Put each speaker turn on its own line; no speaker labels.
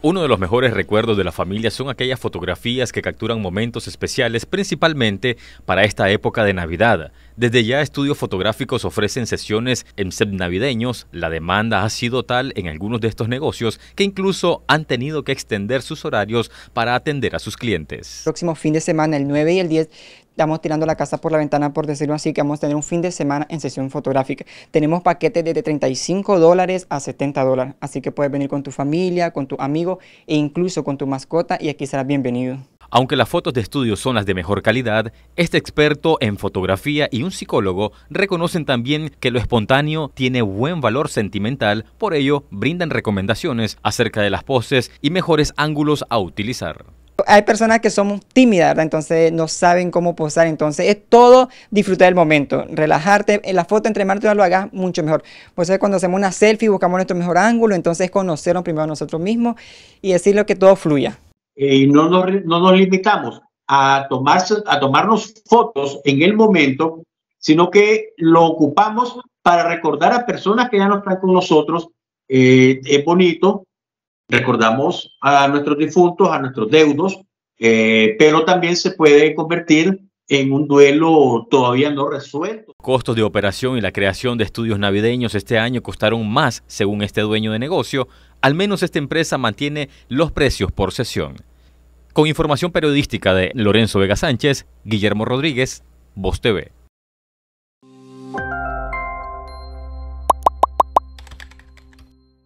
Uno de los mejores recuerdos de la familia son aquellas fotografías que capturan momentos especiales principalmente para esta época de Navidad, desde ya estudios fotográficos ofrecen sesiones en set navideños. La demanda ha sido tal en algunos de estos negocios que incluso han tenido que extender sus horarios para atender a sus clientes.
próximo fin de semana, el 9 y el 10, estamos tirando la casa por la ventana, por decirlo así, que vamos a tener un fin de semana en sesión fotográfica. Tenemos paquetes desde 35 dólares a 70 dólares, así que puedes venir con tu familia, con tu amigo e incluso con tu mascota y aquí serás bienvenido.
Aunque las fotos de estudio son las de mejor calidad, este experto en fotografía y un psicólogo reconocen también que lo espontáneo tiene buen valor sentimental, por ello brindan recomendaciones acerca de las poses y mejores ángulos a utilizar.
Hay personas que somos tímidas, entonces no saben cómo posar, entonces es todo disfrutar del momento, relajarte, en la foto entre más lo hagas mucho mejor. Por eso cuando hacemos una selfie buscamos nuestro mejor ángulo, entonces conocernos primero a nosotros mismos y decirle que todo fluya.
Eh, y no nos, limitamos a, tomarse, a tomarnos fotos en el momento, sino que lo ocupamos para recordar a personas que ya no están con nosotros. Eh, es bonito, recordamos a nuestros difuntos, a nuestros deudos, eh, pero también se puede convertir en un duelo todavía no resuelto.
Costos de operación y la creación de estudios navideños este año costaron más, según este dueño de negocio. Al menos esta empresa mantiene los precios por sesión. Con información periodística de Lorenzo Vega Sánchez, Guillermo Rodríguez, Voz TV.